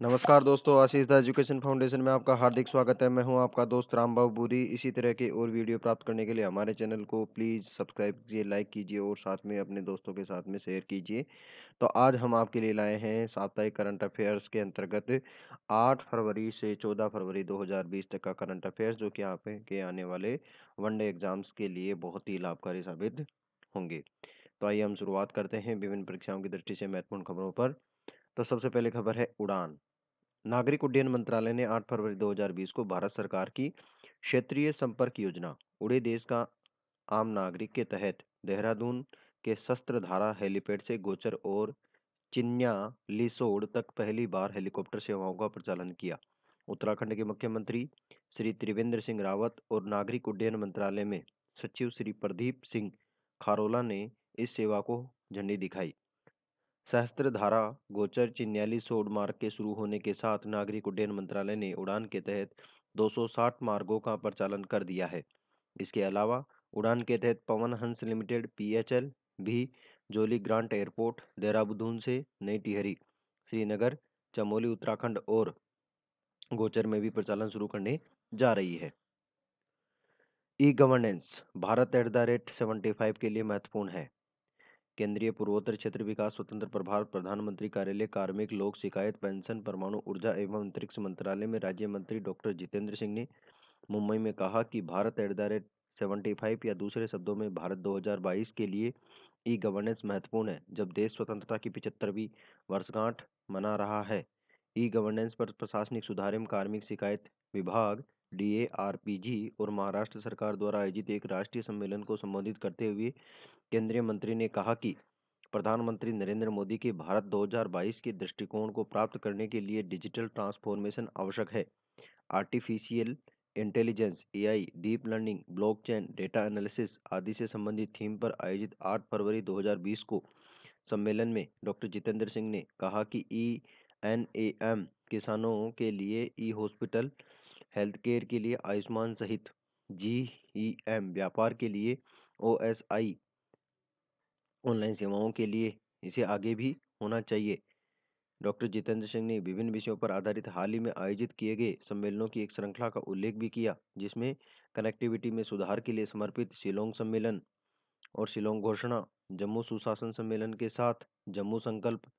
नमस्कार दोस्तों आशीष the education foundation में आपका हार्दिक स्वागत है मैं हूं आपका दोस्त राम बाबू बूरी इसी तरह के और वीडियो प्राप्त करने के लिए हमारे चैनल को प्लीज़ सब्सक्राइब कीजिए लाइक कीजिए और साथ में अपने दोस्तों के साथ में शेयर कीजिए तो आज हम आपके लिए लाए हैं साप्ताहिक करंट अफेयर्स के अंतर्गत आठ फरवरी से चौदह फरवरी दो तक का करंट अफेयर्स जो कि आप के आने वाले वनडे एग्जाम्स के लिए बहुत ही लाभकारी साबित होंगे तो आइए हम शुरुआत करते हैं विभिन्न परीक्षाओं की दृष्टि से महत्वपूर्ण खबरों पर तो सबसे पहले खबर है उड़ान नागरिक उड्डयन मंत्रालय ने 8 फरवरी 2020 को भारत सरकार की क्षेत्रीय संपर्क योजना उड़े देश का आम नागरिक के तहत देहरादून के शस्त्र धारा हेलीपैड से गोचर और चिन्या लिसोड़ तक पहली बार हेलीकॉप्टर सेवाओं का प्रचालन किया उत्तराखंड के मुख्यमंत्री श्री त्रिवेंद्र सिंह रावत और नागरिक उड्डयन मंत्रालय में सचिव श्री प्रदीप सिंह खारोला ने इस सेवा को झंडी दिखाई सहस्त्र धारा गोचर चिन्याली सोड मार्ग के शुरू होने के साथ नागरिक उड्डयन मंत्रालय ने उड़ान के तहत 260 मार्गों का प्रचालन कर दिया है इसके अलावा उड़ान के तहत पवन हंस लिमिटेड पीएचएल भी जोली ग्रांट एयरपोर्ट देहरादून से नई टिहरी श्रीनगर चमोली उत्तराखंड और गोचर में भी प्रचालन शुरू करने जा रही है e governance Bharat at the rate seventy five के लिए महत्वपूर्ण है केंद्रीय पूर्वोत्तर क्षेत्र विकास स्वतंत्र प्रभार प्रधानमंत्री कार्यालय कार्मिक लोक शिकायत पेंशन परमाणु ऊर्जा एवं अंतरिक्ष मंत्रालय में राज्य मंत्री डॉक्टर जितेंद्र सिंह ने मुंबई में कहा कि Bharat at the rate seventy five या दूसरे शब्दों में भारत 2022 के लिए ई गवर्नेंस महत्वपूर्ण है जब देश स्वतंत्रता की पिछहत्तरवीं वर्षगांठ मना रहा है ई गवर्नेंस पर प्रशासनिक सुधार एवं कार्मिक शिकायत विभाग डी और महाराष्ट्र सरकार द्वारा आयोजित एक राष्ट्रीय सम्मेलन को संबोधित करते हुए केंद्रीय मंत्री ने कहा कि प्रधानमंत्री नरेंद्र मोदी के भारत 2022 के दृष्टिकोण को प्राप्त करने के लिए डिजिटल ट्रांसफॉर्मेशन आवश्यक है artificial intelligence AI, deep learning blockchain data analysis आदि से संबंधित थीम पर आयोजित 8 फरवरी 2020 को सम्मेलन में डॉक्टर जितेंद्र सिंह ने कहा कि ई एन ए एम किसानों के लिए ई हॉस्पिटल हेल्थ केयर के लिए आयुष्मान सहित जी ई एम व्यापार के लिए ओ एस आई ऑनलाइन सेवाओं के लिए इसे आगे भी होना चाहिए डॉक्टर जितेंद्र सिंह ने विभिन्न विषयों पर आधारित हाल ही में आयोजित किए गए सम्मेलनों की एक श्रृंखला का उल्लेख भी किया जिसमें कनेक्टिविटी में सुधार के लिए समर्पित शिलोंग सम्मेलन और शिलोंग घोषणा जम्मू सुशासन सम्मेलन के साथ जम्मू संकल्प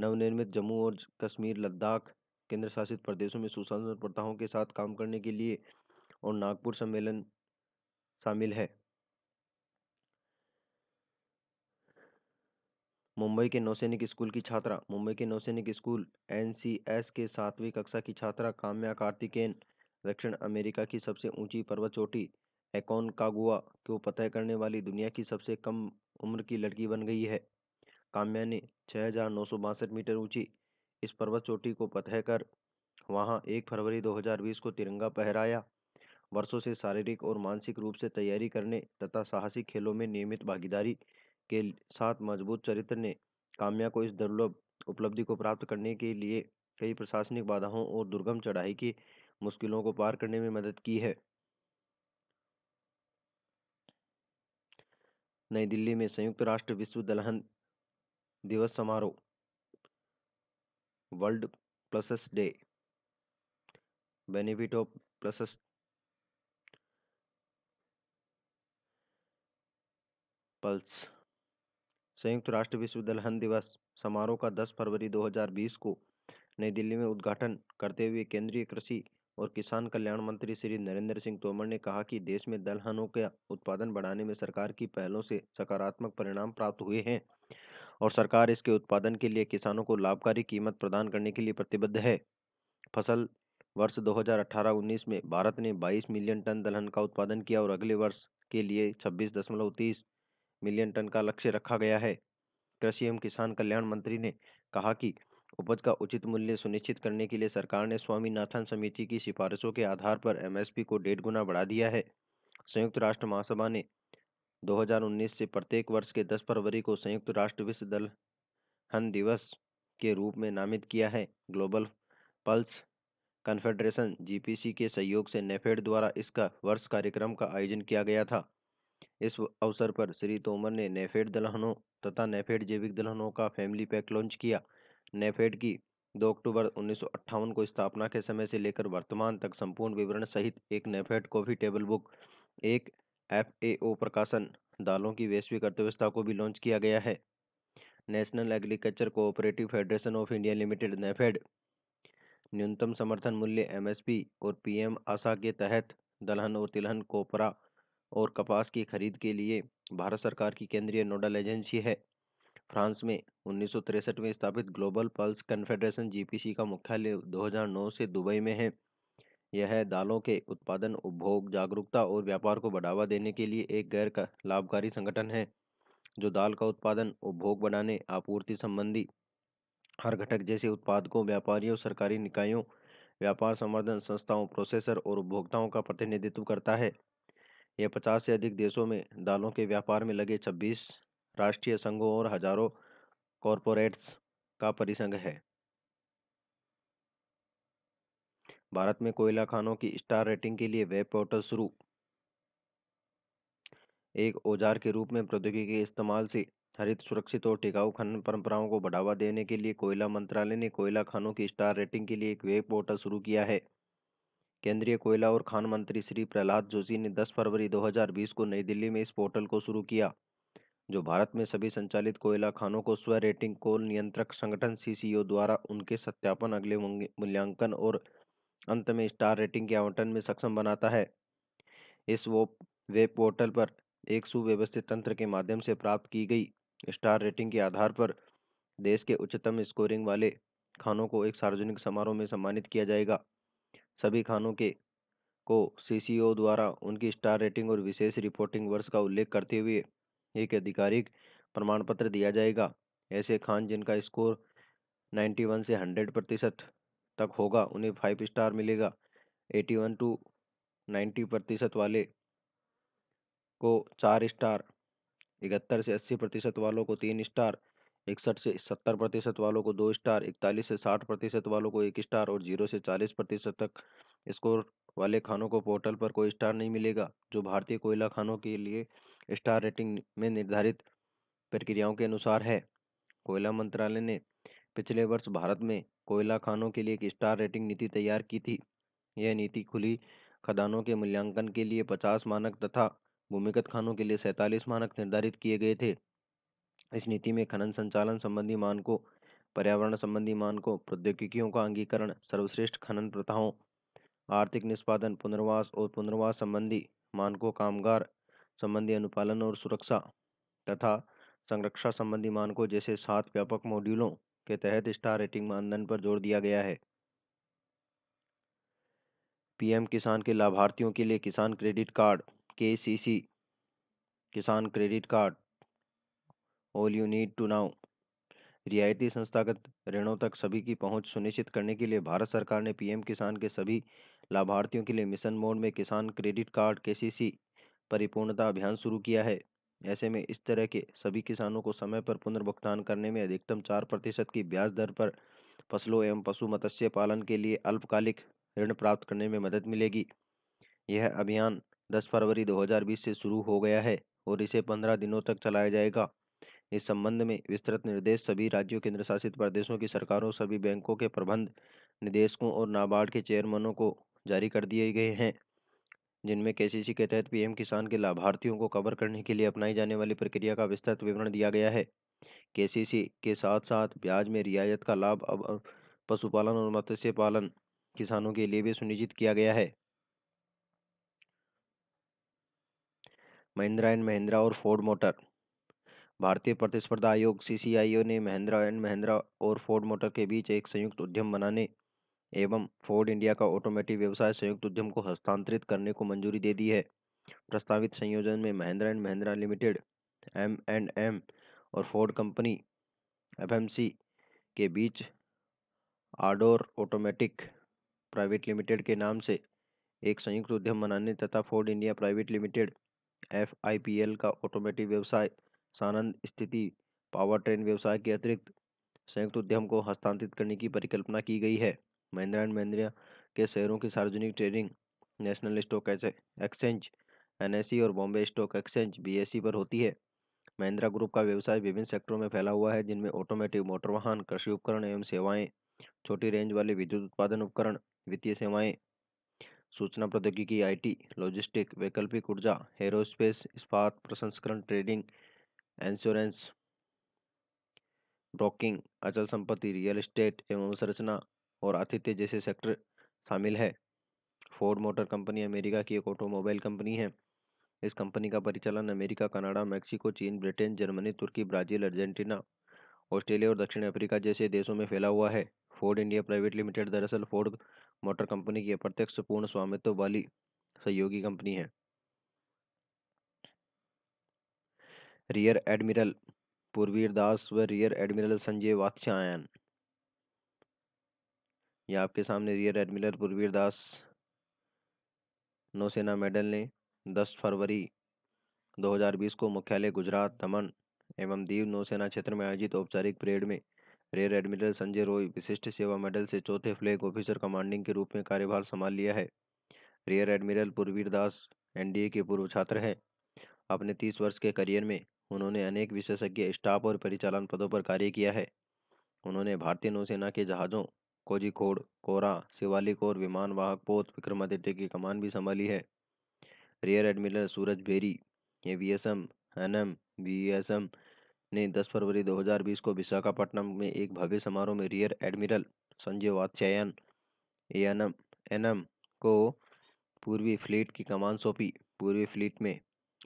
नवनिर्मित जम्मू और कश्मीर लद्दाख केंद्र शासित प्रदेशों में सुशासन प्रथाओं के साथ काम करने के लिए और नागपुर सम्मेलन शामिल है मुंबई के नौसैनिक स्कूल की छात्रा मुंबई के नौसैनिक स्कूल एन के सातवीं कक्षा की छात्रा काम्या कार्तिकेन दक्षिण अमेरिका की सबसे ऊंची पर्वत चोटी एकोन कागुआ को पतह करने वाली दुनिया की सबसे कम उम्र की लड़की बन गई है काम्या ने छः मीटर ऊंची इस पर्वत चोटी को पतह कर वहाँ एक फरवरी 2020 को तिरंगा पहराया वर्षों से शारीरिक और मानसिक रूप से तैयारी करने तथा साहसिक खेलों में नियमित भागीदारी के साथ मजबूत चरित्र ने काम्या को इस दुर्लभ उपलब्धि को प्राप्त करने के लिए कई प्रशासनिक बाधाओं और दुर्गम चढ़ाई की मुश्किलों को पार करने में मदद की है नई दिल्ली में संयुक्त राष्ट्र विश्व दलहन दिवस समारोह world pulses day benefit of pulses pulse संयुक्त राष्ट्र विश्व दलहन दिवस समारोह का 10 फरवरी 2020 को नई दिल्ली में उद्घाटन करते हुए केंद्रीय कृषि और किसान कल्याण मंत्री श्री नरेंद्र सिंह तोमर ने कहा कि देश में दलहनों का उत्पादन बढ़ाने में सरकार की पहलों से सकारात्मक परिणाम प्राप्त हुए हैं और सरकार इसके उत्पादन के लिए किसानों को लाभकारी कीमत प्रदान करने के लिए प्रतिबद्ध है फसल वर्ष 2018-19 में भारत ने 22 मिलियन टन दलहन का उत्पादन किया और अगले वर्ष के लिए छब्बीस मिलियन टन का लक्ष्य रखा गया है कृषि एवं किसान कल्याण मंत्री ने कहा कि उपज का उचित मूल्य सुनिश्चित करने के लिए सरकार ने स्वामीनाथन समिति की सिफारिशों के आधार पर एमएसपी को डेढ़ गुना बढ़ा दिया है संयुक्त राष्ट्र महासभा ने 2019 से प्रत्येक वर्ष के 10 फरवरी को संयुक्त राष्ट्र विश्व दलहन दिवस के रूप में नामित किया है ग्लोबल पल्स कन्फेडरेशन जीपीसी के सहयोग से नेफेड द्वारा इसका वर्ष कार्यक्रम का आयोजन किया गया था इस अवसर पर श्री तोमर ने नेफेड दलहनों तथा नेफेड जैविक दलहनों का फैमिली पैक लॉन्च किया नेफेड की 2 अक्टूबर उन्नीस को स्थापना के समय से लेकर वर्तमान तक संपूर्ण विवरण सहित एक नेफेड कॉफी टेबल बुक एक एफ प्रकाशन दालों की वैश्विक अर्थव्यवस्था को भी लॉन्च किया गया है national agriculture cooperative federation of India limited NAFED न्यूनतम समर्थन मूल्य एमएसपी और पीएम आशा के तहत दलहन और तिलहन कोपरा और कपास की खरीद के लिए भारत सरकार की केंद्रीय नोडल एजेंसी है फ्रांस में उन्नीस में स्थापित ग्लोबल पल्स कन्फेडरेशन जीपीसी का मुख्यालय 2009 से दुबई में है यह दालों के उत्पादन उपभोग जागरूकता और व्यापार को बढ़ावा देने के लिए एक गैर लाभकारी संगठन है जो दाल का उत्पादन उपभोग बढ़ाने आपूर्ति संबंधी हर घटक जैसे उत्पादकों व्यापारियों सरकारी निकायों व्यापार संवर्धन संस्थाओं प्रोसेसर और उपभोक्ताओं का प्रतिनिधित्व करता है यह पचास से अधिक देशों में दालों के व्यापार में लगे छब्बीस राष्ट्रीय संघों और हजारों कॉरपोरेट्स का परिसंघ है भारत में कोयला खानों की स्टार रेटिंग के लिए वेब पोर्टल शुरू एक औजार के रूप में प्रौद्योगिकी के इस्तेमाल से हरित सुरक्षित और टिकाऊ खनन परंपराओं को बढ़ावा देने के लिए कोयला मंत्रालय ने कोयला खानों की स्टार रेटिंग के लिए एक वेब पोर्टल शुरू किया है केंद्रीय कोयला और खान मंत्री श्री प्रहलाद जोशी ने 10 फरवरी 2020 को नई दिल्ली में इस पोर्टल को शुरू किया जो भारत में सभी संचालित कोयला खानों को स्व रेटिंग कोल नियंत्रक संगठन सी द्वारा उनके सत्यापन अगले मूल्यांकन और अंत में स्टार रेटिंग के आवंटन में सक्षम बनाता है इस वो वेब पोर्टल पर एक सुव्यवस्थित तंत्र के माध्यम से प्राप्त की गई स्टार रेटिंग के आधार पर देश के उच्चतम स्कोरिंग वाले खानों को एक सार्वजनिक समारोह में सम्मानित किया जाएगा सभी खानों के को सीसीओ द्वारा उनकी स्टार रेटिंग और विशेष रिपोर्टिंग वर्ष का उल्लेख करते हुए एक आधिकारिक प्रमाण पत्र दिया जाएगा ऐसे खान जिनका स्कोर 91 से 100 प्रतिशत तक होगा उन्हें फाइव स्टार मिलेगा 81 टू 90 प्रतिशत वाले को चार स्टार इकहत्तर से अस्सी प्रतिशत वालों को तीन स्टार इकसठ से सत्तर प्रतिशत वालों को दो स्टार इकतालीस से साठ प्रतिशत वालों को एक स्टार और जीरो से चालीस प्रतिशत तक स्कोर वाले खानों को पोर्टल पर कोई स्टार नहीं मिलेगा जो भारतीय कोयला खानों के लिए स्टार रेटिंग में निर्धारित प्रक्रियाओं के अनुसार है कोयला मंत्रालय ने पिछले वर्ष भारत में कोयला खानों के लिए एक स्टार रेटिंग नीति तैयार की थी यह नीति खुली खदानों के मूल्यांकन के लिए पचास मानक तथा भूमिगत खानों के लिए सैंतालीस मानक निर्धारित किए गए थे इस नीति में खनन संचालन संबंधी मानकों पर्यावरण संबंधी मानकों प्रौद्योगिकियों का अंगीकरण सर्वश्रेष्ठ खनन प्रथाओं आर्थिक निष्पादन पुनर्वास और पुनर्वास संबंधी मानकों कामगार संबंधी अनुपालन और सुरक्षा तथा संरक्षा संबंधी मानकों जैसे सात व्यापक मॉड्यूलों के तहत स्टार रेटिंग मानदंड पर जोर दिया गया है पीएम किसान के लाभार्थियों के लिए किसान क्रेडिट कार्ड के Kisan credit card all you need to know रियायती संस्थागत ऋणों तक सभी की पहुंच सुनिश्चित करने के लिए भारत सरकार ने पीएम किसान के सभी लाभार्थियों के लिए मिशन मोड में किसान क्रेडिट कार्ड के परिपूर्णता अभियान शुरू किया है ऐसे में इस तरह के सभी किसानों को समय पर पुनर्भुगतान करने में अधिकतम चार प्रतिशत की ब्याज दर पर फसलों एवं पशु मत्स्य पालन के लिए अल्पकालिक ऋण प्राप्त करने में मदद मिलेगी यह अभियान 10 फरवरी 2020 से शुरू हो गया है और इसे 15 दिनों तक चलाया जाएगा इस संबंध में विस्तृत निर्देश सभी राज्यों केंद्र शासित प्रदेशों की सरकारों सभी बैंकों के प्रबंध निदेशकों और नाबार्ड के चेयरमैनों को जारी कर दिए गए हैं जिनमें के के तहत पीएम किसान के लाभार्थियों को कवर करने के लिए अपनाई जाने वाली प्रक्रिया का विस्तृत विवरण दिया गया है के के साथ साथ ब्याज में रियायत का लाभ अब पशुपालन और मत्स्य पालन किसानों के लिए भी सुनिश्चित किया गया है महिंद्रा एंड महिंद्रा और फोर्ड मोटर भारतीय प्रतिस्पर्धा आयोग सी ने महिंद्रा एंड महिंद्रा और फोर्ड मोटर के बीच एक संयुक्त उद्यम बनाने एवं फोर्ड इंडिया का ऑटोमेटिव व्यवसाय संयुक्त उद्यम को हस्तांतरित करने को मंजूरी दे दी है प्रस्तावित संयोजन में Mahindra and Mahindra limited M and M और फोर्ड कंपनी एफ के बीच आडोर ऑटोमेटिक प्राइवेट लिमिटेड के नाम से एक संयुक्त उद्यम बनाने तथा Ford India private limited F का ऑटोमेटिव व्यवसाय सानंद पावर ट्रेन व्यवसाय के अतिरिक्त संयुक्त उद्यम को हस्तांतरित करने की परिकल्पना की गई है महिंद्रा एंड महिंद्रा के शेयरों की सार्वजनिक trading national stock exchange N और बॉम्बे स्टॉक एक्सचेंज बी पर होती है महिंद्रा ग्रुप का व्यवसाय विभिन्न सेक्टरों में फैला हुआ है जिनमें ऑटोमेटिव मोटर वाहन कृषि उपकरण एवं सेवाएं छोटी रेंज वाले विद्युत उत्पादन उपकरण वित्तीय सेवाएं सूचना प्रौद्योगिकी आईटी लॉजिस्टिक वैकल्पिक ऊर्जा एरोस्पेस इस्पात प्रसंस्करण ट्रेडिंग इंश्योरेंस ब्रोकिंग अचल संपत्ति रियल एस्टेट एवं संरचना और आतिथ्य जैसे सेक्टर शामिल है फोर्ड मोटर कंपनी अमेरिका की एक ऑटोमोबाइल कंपनी है इस कंपनी का परिचालन अमेरिका कनाडा मैक्सिको चीन Britain Germany Turkey Brazil Argentina Australia और दक्षिण अफ्रीका जैसे देशों में फैला हुआ है फोर्ड इंडिया प्राइवेट लिमिटेड दरअसल फोर्ड मोटर कंपनी की अप्रत्यक्ष पूर्ण स्वामित्व वाली सहयोगी कंपनी है रियर एडमिरल पूर्वीर दास व रियर एडमिरल संजय वात्स्यायन ये आपके सामने रियर एडमिरल पूर्वीर दास नौसेना मेडल ने 10 फरवरी 2020 को मुख्यालय गुजरात दमन एवं दीव नौसेना क्षेत्र में आयोजित औपचारिक परेड में रियर एडमिरल संजय रॉय विशिष्ट सेवा मेडल से चौथे फ्लैग ऑफिसर कमांडिंग के रूप में कार्यभार संभाल लिया है rear admiral Purvir Das NDA के पूर्व छात्र हैं अपने तीस वर्ष के करियर में उन्होंने अनेक विशेषज्ञ स्टाफ और परिचालन पदों पर कार्य किया है उन्होंने भारतीय नौसेना के जहाज़ों कोजिकोड कोरा शिवालिक और विमान वाहक पोत विक्रमादित्य की कमान भी संभाली है rear admiral Suraj Berry A V S M N M V S M ने 10 फरवरी 2020 को विशाखापट्टनम में एक भव्य समारोह में rear admiral Sanjay Vatsayan N M को पूर्वी फ्लीट की कमान सौंपी पूर्वी फ्लीट में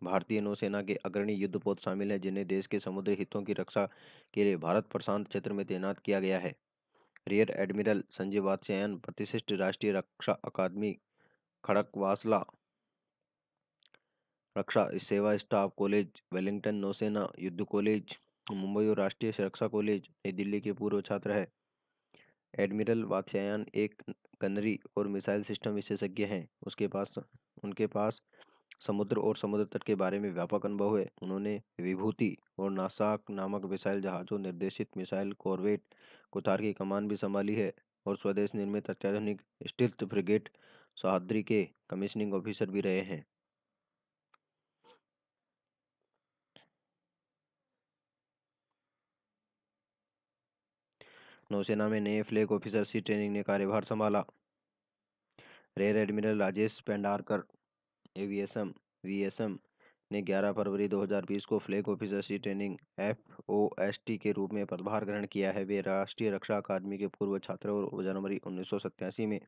भारतीय नौसेना के अग्रणी युद्धपोत शामिल हैं जिन्हें देश के समुद्री हितों की रक्षा के लिए भारत प्रशांत क्षेत्र में तैनात किया गया है रियर एडमिरल संजय वात्स्यायन प्रतिष्ठित राष्ट्रीय रक्षा अकादमी खड़कवासला रक्षा सेवा स्टाफ कॉलेज वेलिंगटन नौसेना युद्ध कॉलेज मुंबई और राष्ट्रीय सुरक्षा कॉलेज नई दिल्ली के पूर्व छात्र है एडमिरल वात्स्यायन एक गनरी और मिसाइल सिस्टम विशेषज्ञ हैं उसके पास उनके पास समुद्र और समुद्र तट के बारे में व्यापक अनुभव है उन्होंने विभूति और नासाक नामक मिसाइल जहाज़ों निर्देशित मिसाइल कॉर्वेट कुतार की कमान भी संभाली है और स्वदेश निर्मित अत्याधुनिक स्टिल्थ फ्रिगेट सहाद्री के कमिश्निंग ऑफिसर भी रहे हैं नौसेना में नए फ्लैग ऑफिसर सी ट्रेनिंग ने कार्यभार संभाला rear admiral Rajesh Pendharkar AVSM VSM ने 11 फरवरी 2020 को flag officer C training T के रूप में पदभार ग्रहण किया है वे राष्ट्रीय रक्षा अकादमी के पूर्व छात्र और जनवरी उन्नीस में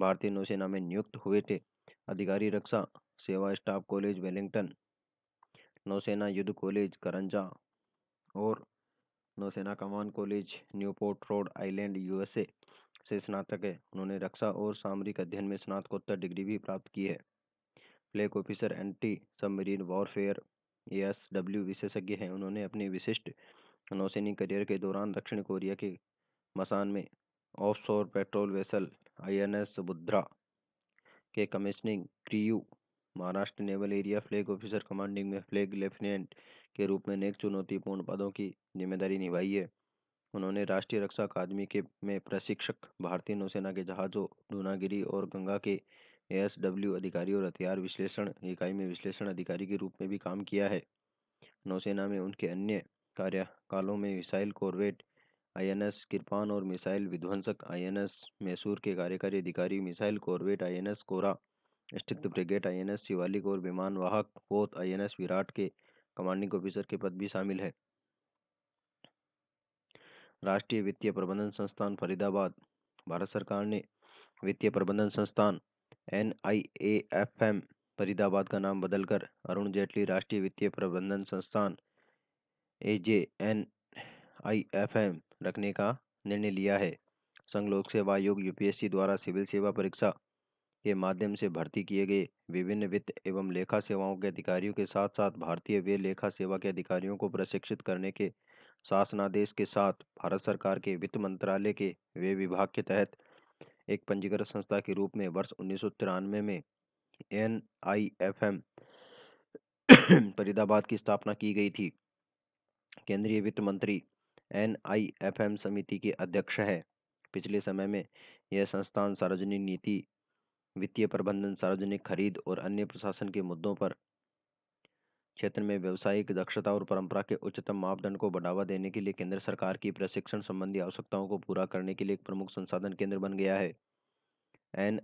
भारतीय नौसेना में नियुक्त हुए थे अधिकारी रक्षा सेवा स्टाफ कॉलेज वेलिंगटन नौसेना युद्ध कॉलेज करंजा और नौसेना कमान college Newport Rhode Island USA से स्नातक है उन्होंने रक्षा और सामरिक अध्ययन में स्नातकोत्तर डिग्री भी प्राप्त की है flag officer anti submarine warfare W विशेषज्ञ हैं उन्होंने अपने विशिष्ट नौसैनिक करियर के दौरान दक्षिण कोरिया के मसान में ऑफशोर पेट्रोल वेसल आईएनएस बुद्रा के commissioning crew Maharashtra naval area flag officer commanding में फ्लैग लेफ्टिनेंट के रूप में अनेक चुनौतीपूर्ण पदों की जिम्मेदारी निभाई है उन्होंने राष्ट्रीय रक्षा अकादमी के में प्रशिक्षक भारतीय नौसेना के जहाज़ों दूनागिरी और गंगा के एएसडब्ल्यू अधिकारी और हथियार विश्लेषण इकाई में विश्लेषण अधिकारी के रूप में भी काम किया है नौसेना में उनके अन्य कार्यकालों में मिसाइल कॉर्वेट आईएनएस किरपान और मिसाइल विध्वंसक आईएनएस मैसूर के कार्यकारी अधिकारी मिसाइल कॉर्वेट आईएनएस कोरा स्थित ब्रिगेड आईएनएस शिवालिक और विमान वाहक पोत आईएनएस विराट के कमांडिंग ऑफिसर के पद भी शामिल है राष्ट्रीय वित्तीय प्रबंधन संस्थान फरीदाबाद भारत सरकार ने वित्तीय प्रबंधन संस्थान एम फरीदाबाद का नाम बदलकर अरुण जेटली राष्ट्रीय वित्तीय प्रबंधन संस्थान A J N I F M रखने का निर्णय लिया है संघ लोक सेवा आयोग यू द्वारा सिविल सेवा परीक्षा के माध्यम से भर्ती किए गए विभिन्न वित्त एवं लेखा सेवाओं के अधिकारियों के साथ साथ भारतीय व्यय लेखा सेवा के अधिकारियों को प्रशिक्षित करने के शासनादेश के साथ भारत सरकार के वित्त मंत्रालय के व्यय विभाग के तहत एक पंजीकृत संस्था के रूप में वर्ष उन्नीस में N I F M Faridabad की स्थापना की गई थी केंद्रीय वित्त मंत्री एन आई एफ एम समिति के अध्यक्ष है पिछले समय में यह संस्थान सार्वजनिक नीति वित्तीय प्रबंधन सार्वजनिक खरीद और अन्य प्रशासन के मुद्दों पर क्षेत्र में व्यावसायिक दक्षता और परंपरा के उच्चतम मापदंड को बढ़ावा देने के लिए केंद्र सरकार की प्रशिक्षण संबंधी आवश्यकताओं को पूरा करने के लिए एक प्रमुख संसाधन केंद्र बन गया है एन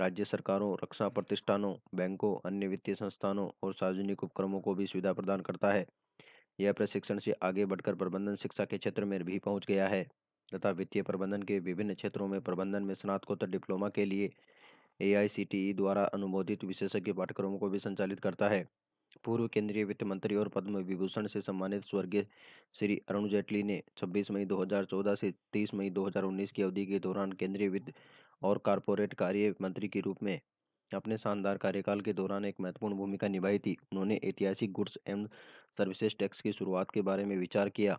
राज्य सरकारों रक्षा प्रतिष्ठानों बैंकों अन्य वित्तीय संस्थानों और सार्वजनिक उपक्रमों को भी सुविधा प्रदान करता है यह प्रशिक्षण से आगे बढ़कर प्रबंधन शिक्षा के क्षेत्र में भी पहुंच गया है तथा वित्तीय प्रबंधन के विभिन्न क्षेत्रों में प्रबंधन में स्नातकोत्तर डिप्लोमा के लिए ए द्वारा अनुमोदित विशेषज्ञ पाठ्यक्रमों को भी संचालित करता है पूर्व केंद्रीय वित्त मंत्री और पद्म विभूषण से सम्मानित स्वर्गीय श्री अरुण जेटली ने 26 मई 2014 से 30 मई 2019 की अवधि के दौरान केंद्रीय वित्त और कारपोरेट कार्य मंत्री के रूप में अपने शानदार कार्यकाल के दौरान एक महत्वपूर्ण भूमिका निभाई थी उन्होंने ऐतिहासिक गुड्स एंड सर्विसेज टैक्स की शुरुआत के बारे में विचार किया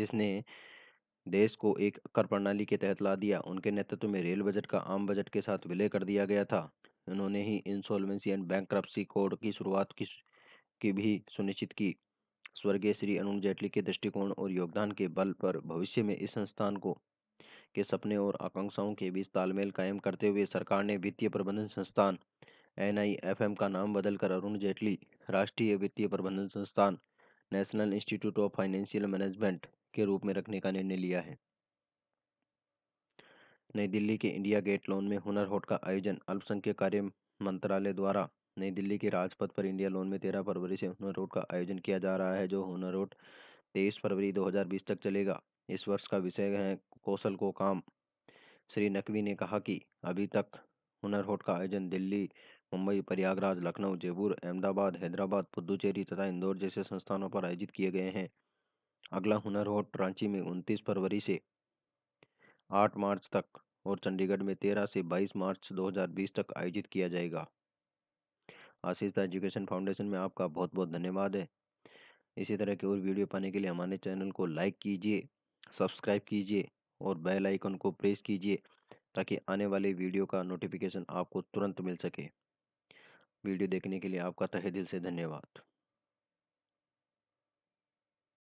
जिसने देश को एक कर प्रणाली के तहत ला दिया उनके नेतृत्व में रेल बजट का आम बजट के साथ विलय कर दिया गया था उन्होंने ही इंसॉल्वेंसी एंड बैंक कोड की शुरुआत की की भी सुनिश्चित की स्वर्गीय श्री अरुण जेटली के दृष्टिकोण और योगदान के बल पर भविष्य में इस संस्थान को के सपने और आकांक्षाओं के बीच तालमेल कायम करते हुए सरकार ने वित्तीय प्रबंधन संस्थान एन का नाम बदलकर अरुण जेटली राष्ट्रीय वित्तीय प्रबंधन संस्थान national institute of financial management के रूप में रखने का निर्णय लिया है नई दिल्ली के इंडिया गेट लोन में हुनर होट का आयोजन अल्पसंख्यक कार्य मंत्रालय द्वारा नई दिल्ली के राजपथ पर इंडिया लोन में तेरह फरवरी से हुनर रोड का आयोजन किया जा रहा है जो हुनर रोड तेईस फरवरी 2020 तक चलेगा इस वर्ष का विषय है कौशल को काम श्री नकवी ने कहा कि अभी तक हुनर रोड का आयोजन दिल्ली मुंबई प्रयागराज लखनऊ जयपुर अहमदाबाद हैदराबाद पुदुचेरी तथा इंदौर जैसे संस्थानों पर आयोजित किए गए हैं अगला हुनर रोड रांची में उनतीस फरवरी से आठ मार्च तक और चंडीगढ़ में तेरह से बाईस मार्च दो तक आयोजित किया जाएगा आशीष एजुकेशन फाउंडेशन में आपका बहुत बहुत धन्यवाद है इसी तरह के और वीडियो पाने के लिए हमारे चैनल को लाइक कीजिए सब्सक्राइब कीजिए और बेल आइकन को प्रेस कीजिए ताकि आने वाले वीडियो का नोटिफिकेशन आपको तुरंत मिल सके वीडियो देखने के लिए आपका तहे दिल से धन्यवाद